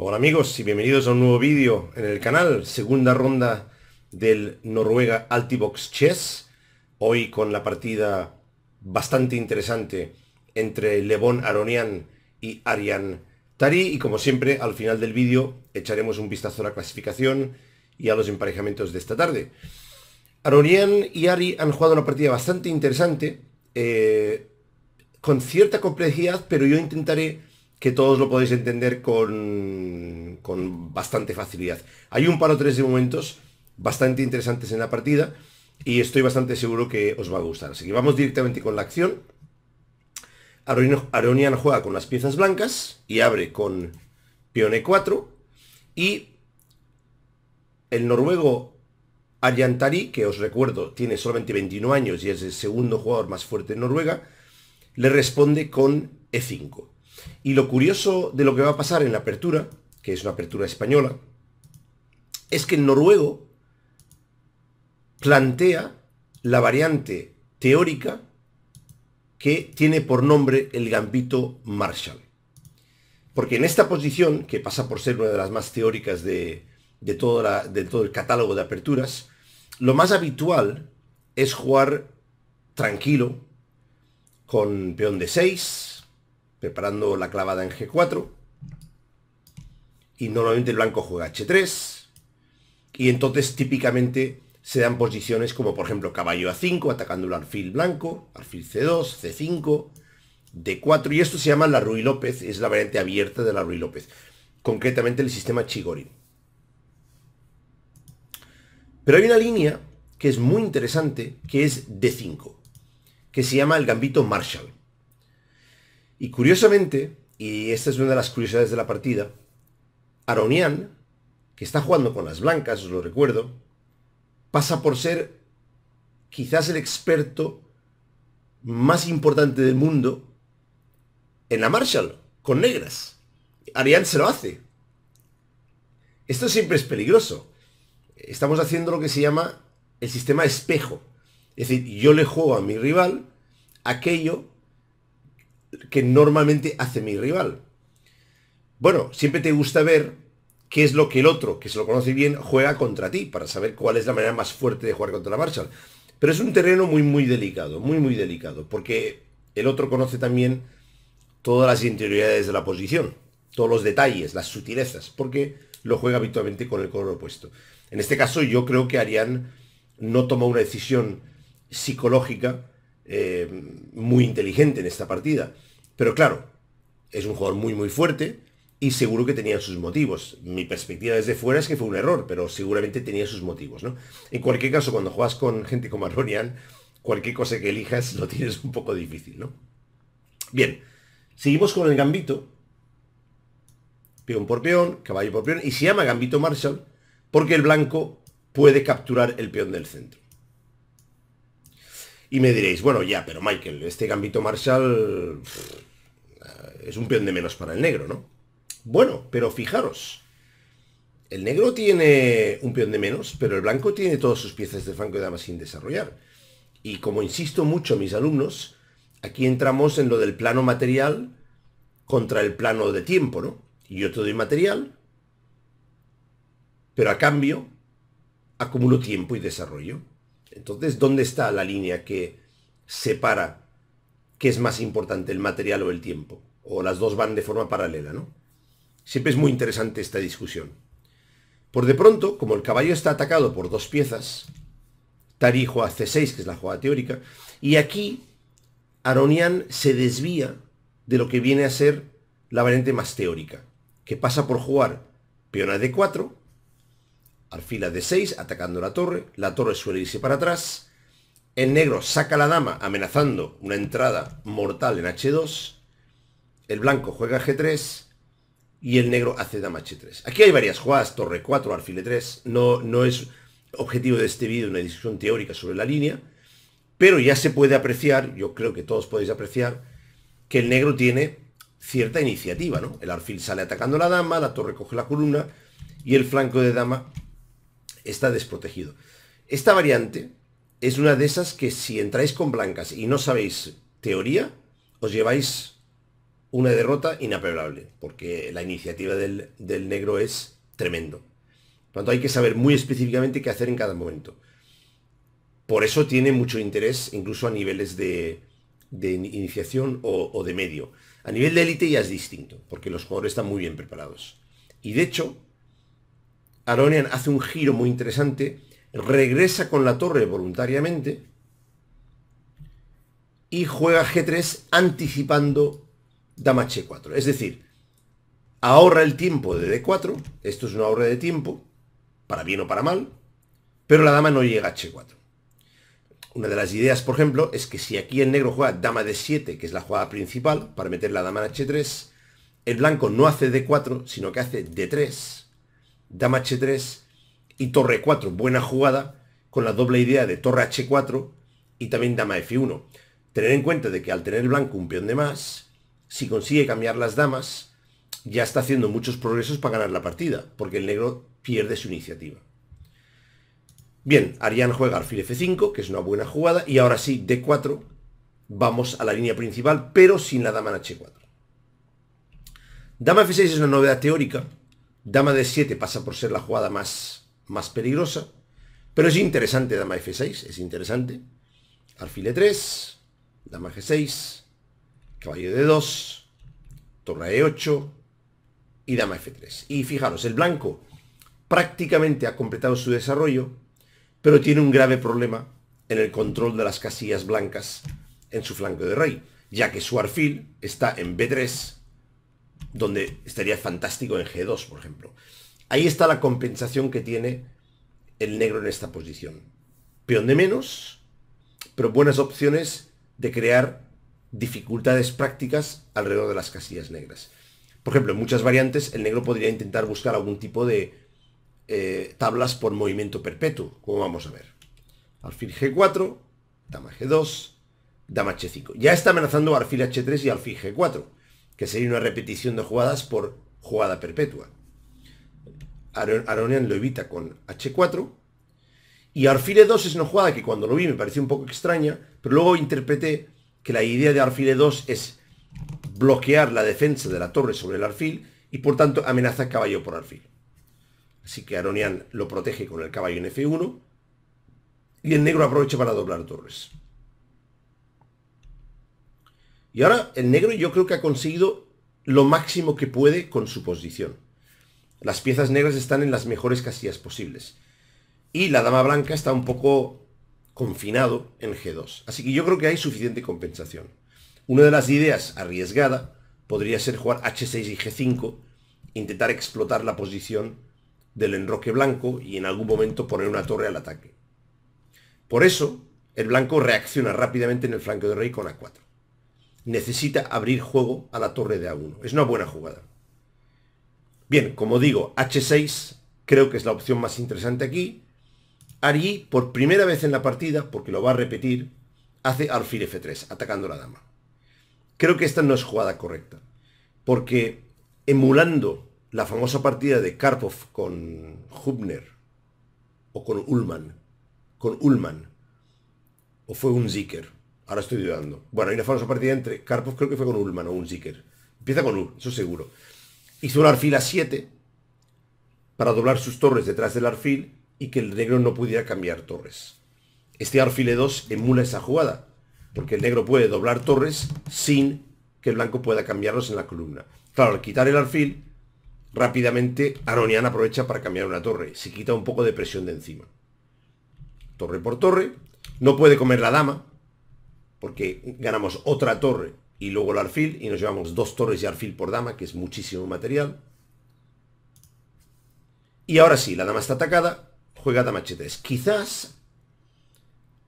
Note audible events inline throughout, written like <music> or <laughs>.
Hola amigos y bienvenidos a un nuevo vídeo en el canal, segunda ronda del Noruega Altibox Chess, hoy con la partida bastante interesante entre Levon Aronian y Arian Tari y como siempre al final del vídeo echaremos un vistazo a la clasificación y a los emparejamientos de esta tarde. Aronian y Ari han jugado una partida bastante interesante, eh, con cierta complejidad, pero yo intentaré que todos lo podéis entender con, bastante facilidad. Hay un par o tres de momentos bastante interesantes en la partida y estoy bastante seguro que os va a gustar. Así que vamos directamente con la acción. Aronian juega con las piezas blancas y abre con peón e4 y el noruego Arjantari, que os recuerdo tiene solamente 21 años y es el segundo jugador más fuerte en Noruega, le responde con e5. Y lo curioso de lo que va a pasar en la apertura, que es una apertura española, es que el noruego plantea la variante teórica que tiene por nombre el gambito Marshall. Porque en esta posición, que pasa por ser una de las más teóricas de, de, todo el catálogo de aperturas, lo más habitual es jugar tranquilo, con peón de 6, preparando la clavada en G4. Y normalmente el blanco juega H3. Y entonces típicamente se dan posiciones como por ejemplo caballo A5, atacando el alfil blanco, alfil C2, C5, D4. Y esto se llama la Ruy López, es la variante abierta de la Ruy López. Concretamente el sistema Chigorin. Pero hay una línea que es muy interesante, que es D5, que se llama el gambito Marshall. Y curiosamente, y esta es una de las curiosidades de la partida, Aronian, que está jugando con las blancas, os lo recuerdo, pasa por ser quizás el experto más importante del mundo en la Marshall, con negras. Aronian se lo hace. Esto siempre es peligroso. Estamos haciendo lo que se llama el sistema espejo. Es decir, yo le juego a mi rival aquello que normalmente hace mi rival. Bueno, siempre te gusta ver qué es lo que el otro, que se lo conoce bien, juega contra ti, para saber cuál es la manera más fuerte de jugar contra la Marshall. Pero es un terreno muy, muy delicado, muy, muy delicado, porque el otro conoce también todas las interioridades de la posición, todos los detalles, las sutilezas, porque lo juega habitualmente con el color opuesto. En este caso yo creo que Arián no tomó una decisión psicológica eh, muy inteligente en esta partida. Pero claro, es un jugador muy muy fuerte y seguro que tenía sus motivos. Mi perspectiva desde fuera es que fue un error, pero seguramente tenía sus motivos, ¿no? En cualquier caso, cuando juegas con gente como Aronian, cualquier cosa que elijas <laughs> lo tienes un poco difícil, ¿no? Bien, seguimos con el gambito. Peón por peón, caballo por peón, y se llama gambito Marshall porque el blanco puede capturar el peón del centro. Y me diréis, bueno, ya, pero Michael, este gambito Marshall es un peón de menos para el negro, ¿no? Bueno, pero fijaros. El negro tiene un peón de menos, pero el blanco tiene todas sus piezas de franco y dama sin desarrollar. Y como insisto mucho a mis alumnos, aquí entramos en lo del plano material contra el plano de tiempo, ¿no? yo te doy material, pero a cambio acumulo tiempo y desarrollo. Entonces, ¿dónde está la línea que separa qué es más importante, el material o el tiempo. O las dos van de forma paralela, ¿no? Siempre es muy interesante esta discusión. Por de pronto, como el caballo está atacado por dos piezas, Tari juega C6, que es la jugada teórica, y aquí Aronian se desvía de lo que viene a ser la variante más teórica, que pasa por jugar peona de D4, alfil de D6, atacando la torre, la torre suele irse para atrás, el negro saca la dama amenazando una entrada mortal en H2. El blanco juega G3. Y el negro hace dama H3. Aquí hay varias jugadas. Torre 4, alfil 3. No, no es objetivo de este vídeo una discusión teórica sobre la línea. Pero ya se puede apreciar, yo creo que todos podéis apreciar, que el negro tiene cierta iniciativa, ¿no? El alfil sale atacando a la dama, la torre coge la columna y el flanco de dama está desprotegido. Esta variante es una de esas que si entráis con blancas y no sabéis teoría, os lleváis una derrota inapelable. porque la iniciativa del, negro es tremendo. Por tanto, hay que saber muy específicamente qué hacer en cada momento. Por eso tiene mucho interés, incluso a niveles de, iniciación o, o, de medio. A nivel de élite ya es distinto, porque los jugadores están muy bien preparados. Y de hecho, Aronian hace un giro muy interesante regresa con la torre voluntariamente y juega G3 anticipando dama H4. Es decir, ahorra el tiempo de D4, esto es un ahorro de tiempo, para bien o para mal, pero la dama no llega a H4. Una de las ideas, por ejemplo, es que si aquí el negro juega dama D7, que es la jugada principal, para meter la dama en H3, el blanco no hace D4, sino que hace D3, dama H3, y torre 4, buena jugada, con la doble idea de torre h4 y también dama f1. Tener en cuenta de que al tener blanco un peón de más, si consigue cambiar las damas, ya está haciendo muchos progresos para ganar la partida, porque el negro pierde su iniciativa. Bien, Arián juega alfil f5, que es una buena jugada, y ahora sí, d4, vamos a la línea principal, pero sin la dama en h4. Dama f6 es una novedad teórica, dama d7 pasa por ser la jugada más más peligrosa. Pero es interesante dama f6, es interesante. Alfil e3, dama g6, caballo de 2 torre e8 y dama f3. Y fijaros, el blanco prácticamente ha completado su desarrollo, pero tiene un grave problema en el control de las casillas blancas en su flanco de rey, ya que su alfil está en b3, donde estaría fantástico en g2, por ejemplo. Ahí está la compensación que tiene el negro en esta posición. Peón de menos, pero buenas opciones de crear dificultades prácticas alrededor de las casillas negras. Por ejemplo, en muchas variantes el negro podría intentar buscar algún tipo de eh, tablas por movimiento perpetuo, como vamos a ver. Alfil G4, dama G2, dama H5. Ya está amenazando alfil H3 y alfil G4, que sería una repetición de jugadas por jugada perpetua. Aronian lo evita con H4. Y arfile 2 es una jugada que cuando lo vi me pareció un poco extraña, pero luego interpreté que la idea de arfile 2 es bloquear la defensa de la torre sobre el Arfil y por tanto amenaza caballo por Arfil Así que Aronian lo protege con el caballo en F1 y el negro aprovecha para doblar torres. Y ahora el negro yo creo que ha conseguido lo máximo que puede con su posición. Las piezas negras están en las mejores casillas posibles. Y la dama blanca está un poco confinado en G2. Así que yo creo que hay suficiente compensación. Una de las ideas arriesgada podría ser jugar H6 y G5, intentar explotar la posición del enroque blanco y en algún momento poner una torre al ataque. Por eso, el blanco reacciona rápidamente en el flanco de rey con A4. Necesita abrir juego a la torre de A1. Es una buena jugada. Bien, como digo, H6 creo que es la opción más interesante aquí. Ari, por primera vez en la partida, porque lo va a repetir, hace alfil F3, atacando a la dama. Creo que esta no es jugada correcta, porque emulando la famosa partida de Karpov con Hubner, o con Ullman, con Ullman, o fue un Ziker. ahora estoy dudando. Bueno, hay una famosa partida entre Karpov, creo que fue con Ullman o un Ziker. Empieza con U, eso seguro hizo un arfil a 7 para doblar sus torres detrás del arfil y que el negro no pudiera cambiar torres. Este arfil a e 2 emula esa jugada, porque el negro puede doblar torres sin que el blanco pueda cambiarlos en la columna. Claro, al quitar el arfil, rápidamente Aronian aprovecha para cambiar una torre. Se quita un poco de presión de encima. Torre por torre. No puede comer la dama, porque ganamos otra torre y luego el arfil, y nos llevamos dos torres y arfil por dama, que es muchísimo material. Y ahora sí, la dama está atacada, juega dama h3. Quizás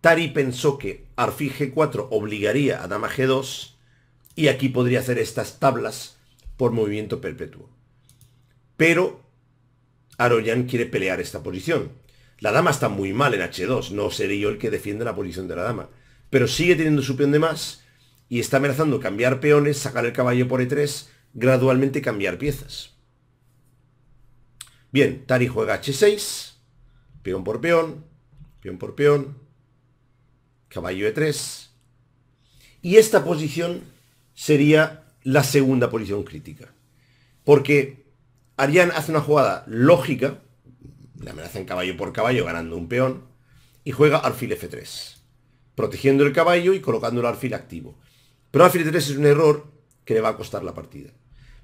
Tari pensó que arfil g4 obligaría a dama g2 y aquí podría hacer estas tablas por movimiento perpetuo. Pero Aroyan quiere pelear esta posición. La dama está muy mal en h2, no seré yo el que defiende la posición de la dama. Pero sigue teniendo su peón de más y está amenazando cambiar peones, sacar el caballo por E3, gradualmente cambiar piezas. Bien, Tari juega H6, peón por peón, peón por peón, caballo E3. Y esta posición sería la segunda posición crítica. Porque Ariane hace una jugada lógica, amenaza en caballo por caballo ganando un peón, y juega alfil F3, protegiendo el caballo y colocando el alfil activo. Pero alfil 3 es un error que le va a costar la partida.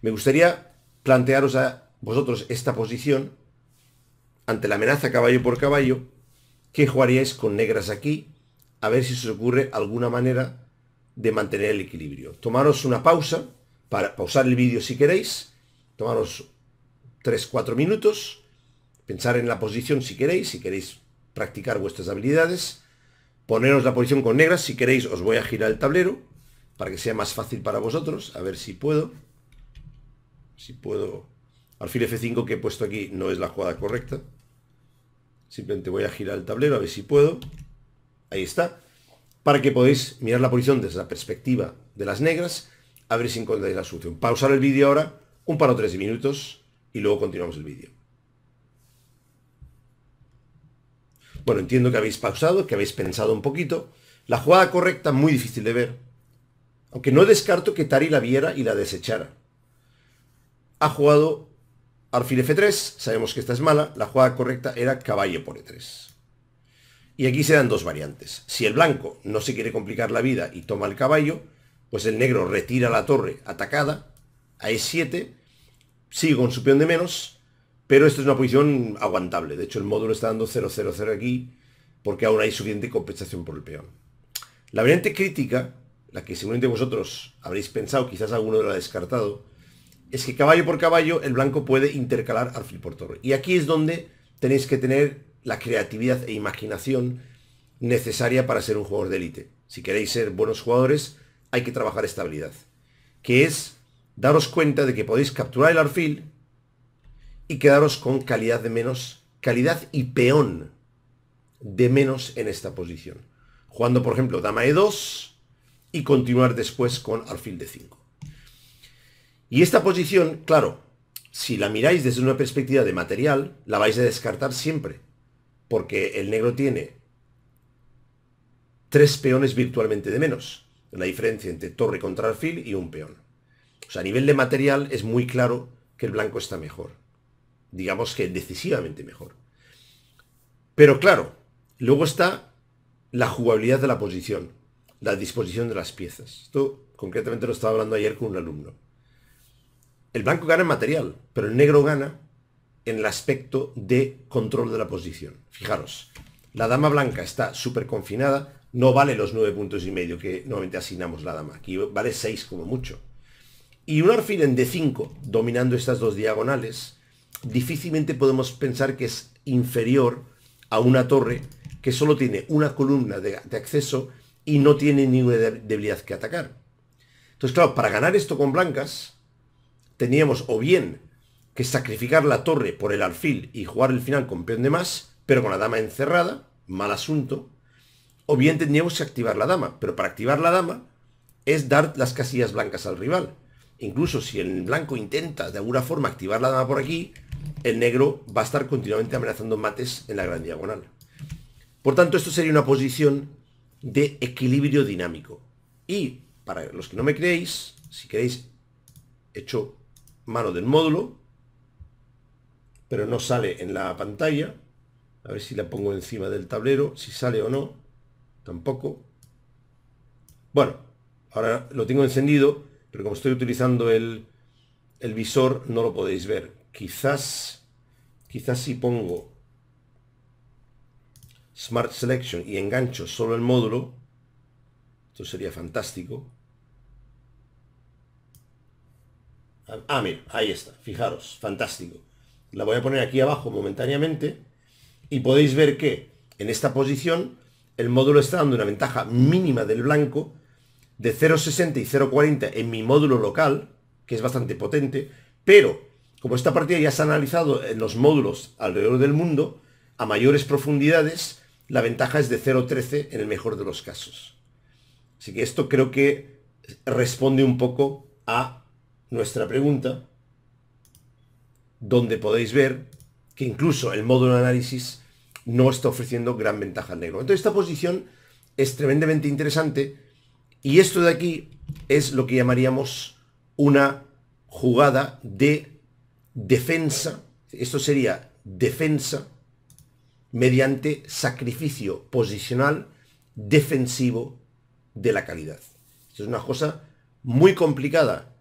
Me gustaría plantearos a vosotros esta posición ante la amenaza caballo por caballo. ¿Qué jugaríais con negras aquí? A ver si se os ocurre alguna manera de mantener el equilibrio. Tomaros una pausa, para pausar el vídeo si queréis, tomaros 3-4 minutos, pensar en la posición si queréis, si queréis practicar vuestras habilidades, poneros la posición con negras, si queréis os voy a girar el tablero, para que sea más fácil para vosotros. A ver si puedo. Si puedo... Alfil F5 que he puesto aquí no es la jugada correcta. Simplemente voy a girar el tablero a ver si puedo. Ahí está. Para que podáis mirar la posición desde la perspectiva de las negras, a ver si encontráis la solución. Pausar el vídeo ahora, un par o tres minutos, y luego continuamos el vídeo. Bueno, entiendo que habéis pausado, que habéis pensado un poquito. La jugada correcta, muy difícil de ver, aunque no descarto que Tari la viera y la desechara. Ha jugado alfil f3, sabemos que esta es mala, la jugada correcta era caballo por e3. Y aquí se dan dos variantes. Si el blanco no se quiere complicar la vida y toma el caballo, pues el negro retira la torre atacada a e7, sigue con su peón de menos, pero esta es una posición aguantable. De hecho, el módulo está dando 0, 0, 0 aquí, porque aún hay suficiente compensación por el peón. La variante crítica la que seguramente vosotros habréis pensado, quizás alguno lo ha descartado, es que caballo por caballo el blanco puede intercalar alfil por torre. Y aquí es donde tenéis que tener la creatividad e imaginación necesaria para ser un jugador de élite. Si queréis ser buenos jugadores, hay que trabajar esta habilidad, que es daros cuenta de que podéis capturar el alfil y quedaros con calidad de menos, calidad y peón de menos en esta posición. Jugando, por ejemplo, dama e2, y continuar después con alfil de 5. Y esta posición, claro, si la miráis desde una perspectiva de material, la vais a descartar siempre, porque el negro tiene tres peones virtualmente de menos, la diferencia entre torre contra alfil y un peón. O sea, a nivel de material es muy claro que el blanco está mejor, digamos que decisivamente mejor. Pero claro, luego está la jugabilidad de la posición la disposición de las piezas. Esto concretamente lo estaba hablando ayer con un alumno. El blanco gana en material, pero el negro gana en el aspecto de control de la posición. Fijaros, la dama blanca está súper confinada, no vale los nueve puntos y medio que normalmente asignamos la dama. Aquí vale 6 como mucho. Y un alfil en D5, dominando estas dos diagonales, difícilmente podemos pensar que es inferior a una torre que solo tiene una columna de acceso y no tiene ninguna debilidad que atacar. Entonces, claro, para ganar esto con blancas, teníamos o bien que sacrificar la torre por el alfil y jugar el final con peón de más, pero con la dama encerrada, mal asunto, o bien teníamos que activar la dama, pero para activar la dama es dar las casillas blancas al rival. Incluso si el blanco intenta de alguna forma activar la dama por aquí, el negro va a estar continuamente amenazando mates en la gran diagonal. Por tanto, esto sería una posición de equilibrio dinámico. Y para los que no me creéis, si queréis, hecho mano del módulo, pero no sale en la pantalla. A ver si la pongo encima del tablero, si sale o no. Tampoco. Bueno, ahora lo tengo encendido, pero como estoy utilizando el, el visor, no lo podéis ver. Quizás, quizás si pongo Smart Selection y engancho solo el módulo, esto sería fantástico. Ah, ah, mira, ahí está, fijaros, fantástico. La voy a poner aquí abajo momentáneamente y podéis ver que en esta posición el módulo está dando una ventaja mínima del blanco de 0.60 y 0.40 en mi módulo local, que es bastante potente, pero como esta partida ya se ha analizado en los módulos alrededor del mundo, a mayores profundidades, la ventaja es de 0.13 en el mejor de los casos. Así que esto creo que responde un poco a nuestra pregunta, donde podéis ver que incluso el módulo de análisis no está ofreciendo gran ventaja al negro. Entonces esta posición es tremendamente interesante y esto de aquí es lo que llamaríamos una jugada de defensa. Esto sería defensa mediante sacrificio posicional defensivo de la calidad. es una cosa muy complicada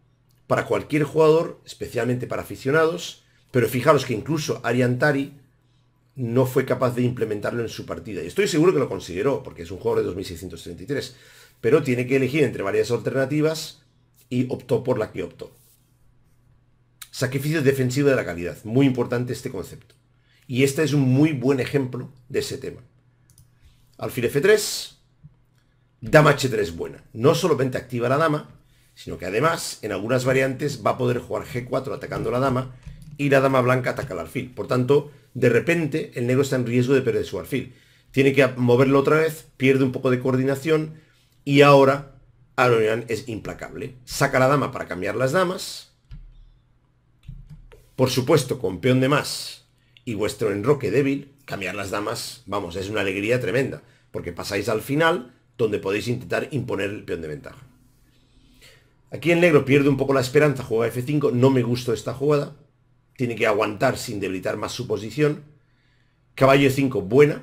para cualquier jugador, especialmente para aficionados, pero fijaros que incluso Ariantari no fue capaz de implementarlo en su partida. Y estoy seguro que lo consideró, porque es un jugador de 2633, pero tiene que elegir entre varias alternativas y optó por la que optó. Sacrificio defensivo de la calidad, muy importante este concepto. Y este es un muy buen ejemplo de ese tema. Alfil F3, dama H3 es buena. No solamente activa la dama, sino que además en algunas variantes va a poder jugar G4 atacando la dama y la dama blanca ataca al alfil. Por tanto, de repente el negro está en riesgo de perder su alfil. Tiene que moverlo otra vez, pierde un poco de coordinación y ahora Aronian es implacable. Saca la dama para cambiar las damas. Por supuesto, con peón de más y vuestro enroque débil, cambiar las damas, vamos, es una alegría tremenda, porque pasáis al final, donde podéis intentar imponer el peón de ventaja. Aquí el negro pierde un poco la esperanza, juega F5, no me gustó esta jugada, tiene que aguantar sin debilitar más su posición. Caballo 5, buena,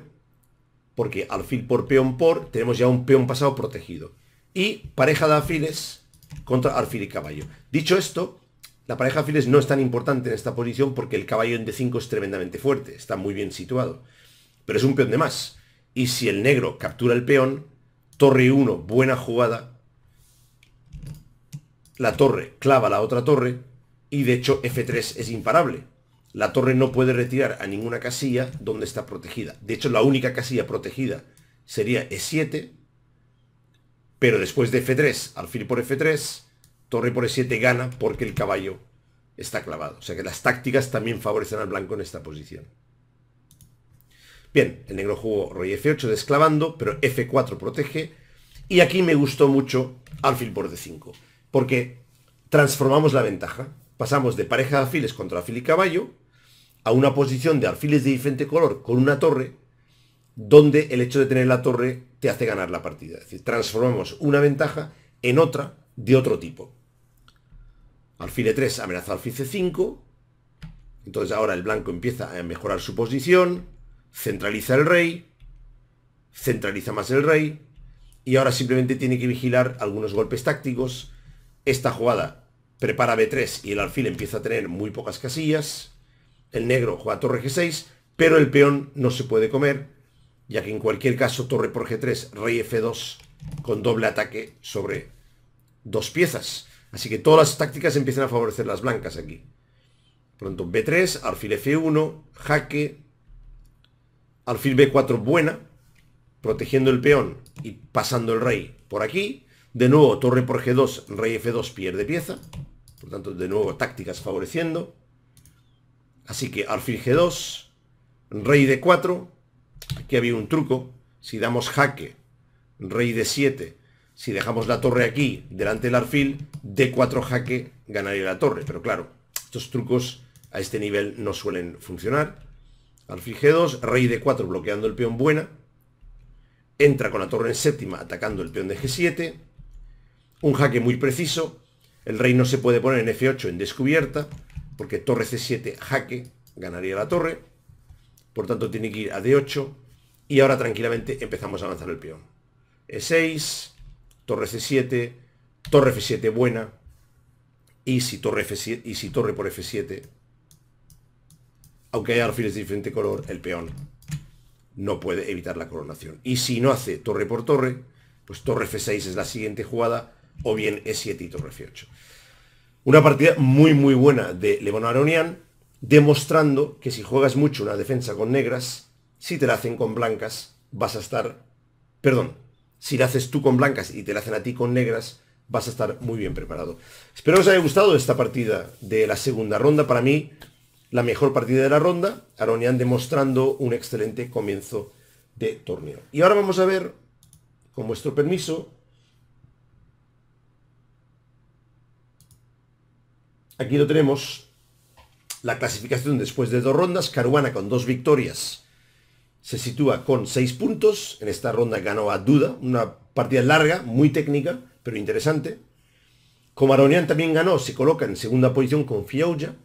porque alfil por peón por, tenemos ya un peón pasado protegido. Y pareja de afiles contra alfil y caballo. Dicho esto, la pareja alfiles no es tan importante en esta posición porque el caballo en D5 es tremendamente fuerte, está muy bien situado. Pero es un peón de más. Y si el negro captura el peón, torre 1, buena jugada. La torre clava la otra torre y de hecho F3 es imparable. La torre no puede retirar a ninguna casilla donde está protegida. De hecho, la única casilla protegida sería E7, pero después de F3, alfil por F3, torre por E7 gana porque el caballo está clavado. O sea que las tácticas también favorecen al blanco en esta posición. Bien, el negro jugó rey F8 desclavando, pero F4 protege. Y aquí me gustó mucho alfil por D5, porque transformamos la ventaja. Pasamos de pareja de alfiles contra alfil y caballo a una posición de alfiles de diferente color con una torre, donde el hecho de tener la torre te hace ganar la partida. Es decir, transformamos una ventaja en otra de otro tipo. Alfil E3 amenaza alfil C5. Entonces ahora el blanco empieza a mejorar su posición. Centraliza el rey. Centraliza más el rey. Y ahora simplemente tiene que vigilar algunos golpes tácticos. Esta jugada prepara B3 y el alfil empieza a tener muy pocas casillas. El negro juega torre G6, pero el peón no se puede comer, ya que en cualquier caso torre por G3, rey F2 con doble ataque sobre dos piezas. Así que todas las tácticas empiezan a favorecer las blancas aquí. Pronto B3, alfil F1, jaque, alfil B4 buena, protegiendo el peón y pasando el rey por aquí. De nuevo, torre por G2, rey F2 pierde pieza. Por tanto, de nuevo, tácticas favoreciendo. Así que alfil G2, rey D4. Aquí había un truco. Si damos jaque, rey D7, si dejamos la torre aquí delante del arfil, D4 jaque ganaría la torre. Pero claro, estos trucos a este nivel no suelen funcionar. Arfil G2, rey D4 bloqueando el peón buena. Entra con la torre en séptima atacando el peón de G7. Un jaque muy preciso. El rey no se puede poner en F8 en descubierta, porque torre C7 jaque ganaría la torre. Por tanto tiene que ir a D8. Y ahora tranquilamente empezamos a avanzar el peón. E6, torre c7, torre f7 buena, y si torre, 7 y si torre por f7, aunque haya alfiles de diferente color, el peón no puede evitar la coronación. Y si no hace torre por torre, pues torre f6 es la siguiente jugada, o bien e7 y torre f8. Una partida muy muy buena de Levon Aronian, demostrando que si juegas mucho una defensa con negras, si te la hacen con blancas, vas a estar, perdón, si la haces tú con blancas y te la hacen a ti con negras, vas a estar muy bien preparado. Espero que os haya gustado esta partida de la segunda ronda. Para mí, la mejor partida de la ronda. Aronian demostrando un excelente comienzo de torneo. Y ahora vamos a ver, con vuestro permiso, aquí lo tenemos, la clasificación después de dos rondas. Caruana con dos victorias se sitúa con 6 puntos. En esta ronda ganó a Duda, una partida larga, muy técnica, pero interesante. Comaronian también ganó, se coloca en segunda posición con Fiauja.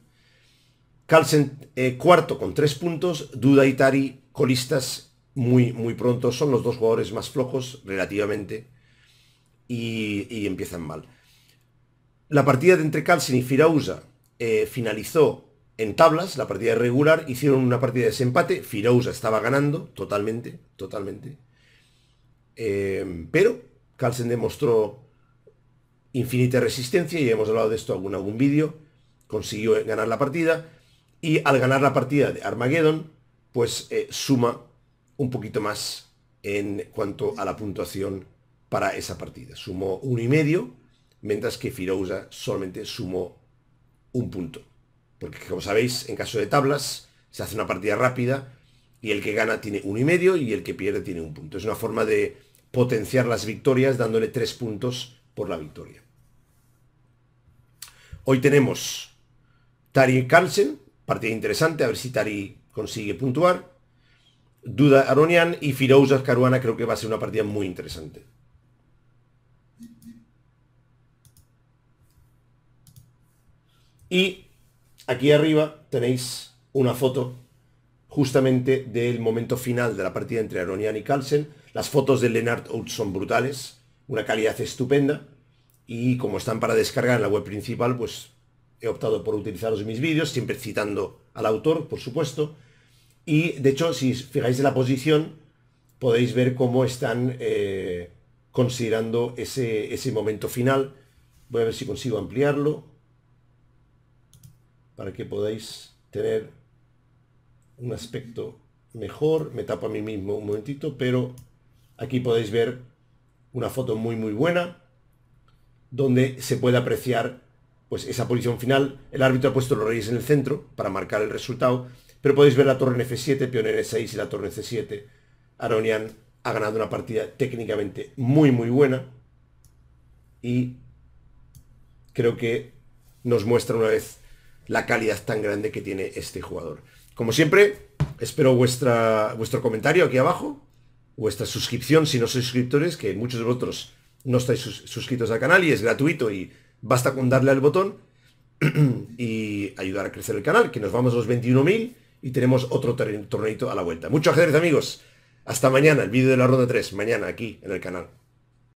Carlsen eh, cuarto con 3 puntos. Duda y Tari colistas muy, muy pronto. Son los dos jugadores más flojos relativamente y, empiezan mal. La partida entre Carlsen y Firauza eh, finalizó en tablas, la partida regular, hicieron una partida de desempate, Firouza estaba ganando, totalmente, totalmente. Em, pero Carlsen demostró infinita resistencia, y hemos hablado de esto en algún, algún vídeo, consiguió ganar la partida, y al ganar la partida de Armageddon, pues eh, suma un poquito más en cuanto a la puntuación para esa partida. Sumó uno y medio, mientras que Firousa solamente sumó un punto. Porque como sabéis, en caso de tablas, se hace una partida rápida y el que gana tiene uno y medio y el que pierde tiene un punto. Es una forma de potenciar las victorias dándole tres puntos por la victoria. Hoy tenemos Tari Carlsen, partida interesante, a ver si Tari consigue puntuar. Duda Aronian y Firouz Caruana creo que va a ser una partida muy interesante. Y Aquí arriba tenéis una foto justamente del momento final de la partida entre Aronian y Carlsen. Las fotos de Lennart Oud son brutales, una calidad estupenda y como están para descargar en la web principal, pues he optado por utilizarlos en mis vídeos, siempre citando al autor, por supuesto. Y de hecho, si fijáis en la posición, podéis ver cómo están eh, considerando ese, ese momento final. Voy a ver si consigo ampliarlo para que podáis tener un aspecto mejor. Me tapo a mí mismo un momentito, pero aquí podéis ver una foto muy muy buena donde se puede apreciar pues esa posición final. El árbitro ha puesto los reyes en el centro para marcar el resultado, pero podéis ver la torre en F7, peón en E6 y la torre en C7. Aronian ha ganado una partida técnicamente muy muy buena y creo que nos muestra una vez la calidad tan grande que tiene este jugador. Como siempre, espero vuestra, vuestro comentario aquí abajo, vuestra suscripción si no sois suscriptores, que muchos de vosotros no estáis suscritos al canal y es gratuito y basta con darle al botón <clears throat> y ayudar a crecer el canal, que nos vamos a los 21.000 y tenemos otro torneito a la vuelta. Mucho ajedrez amigos, hasta mañana, el vídeo de la ronda 3, mañana aquí en el canal.